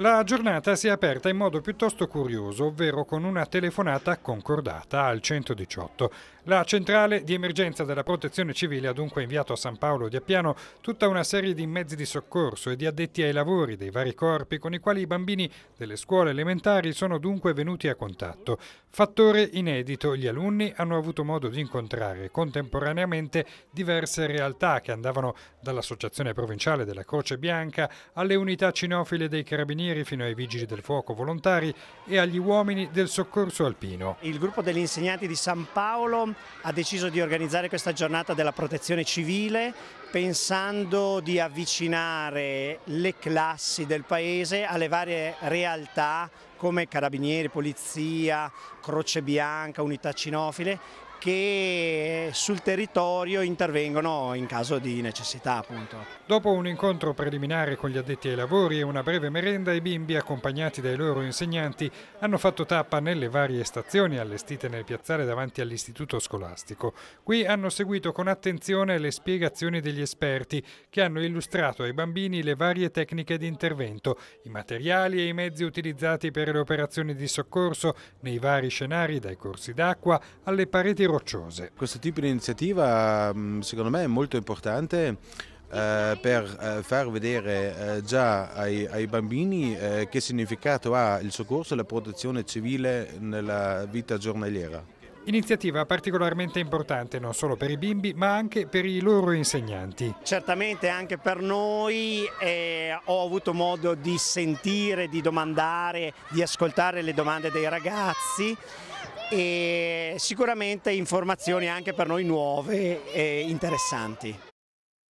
La giornata si è aperta in modo piuttosto curioso, ovvero con una telefonata concordata al 118. La centrale di emergenza della Protezione Civile ha dunque inviato a San Paolo di Appiano tutta una serie di mezzi di soccorso e di addetti ai lavori dei vari corpi con i quali i bambini delle scuole elementari sono dunque venuti a contatto. Fattore inedito, gli alunni hanno avuto modo di incontrare contemporaneamente diverse realtà che andavano dall'Associazione Provinciale della Croce Bianca alle unità cinofile dei Carabinieri carabinieri fino ai vigili del fuoco volontari e agli uomini del soccorso alpino. Il gruppo degli insegnanti di San Paolo ha deciso di organizzare questa giornata della protezione civile pensando di avvicinare le classi del paese alle varie realtà come carabinieri, polizia, Croce Bianca, unità cinofile che sul territorio intervengono in caso di necessità appunto. Dopo un incontro preliminare con gli addetti ai lavori e una breve merenda i bimbi accompagnati dai loro insegnanti hanno fatto tappa nelle varie stazioni allestite nel piazzale davanti all'istituto scolastico. Qui hanno seguito con attenzione le spiegazioni degli esperti che hanno illustrato ai bambini le varie tecniche di intervento, i materiali e i mezzi utilizzati per le operazioni di soccorso nei vari scenari dai corsi d'acqua alle pareti rocciose. Questo tipo di iniziativa mm, secondo me è molto importante eh, per eh, far vedere eh, già ai, ai bambini eh, che significato ha il soccorso e la protezione civile nella vita giornaliera. Iniziativa particolarmente importante non solo per i bimbi ma anche per i loro insegnanti. Certamente anche per noi eh, ho avuto modo di sentire, di domandare, di ascoltare le domande dei ragazzi e sicuramente informazioni anche per noi nuove e interessanti.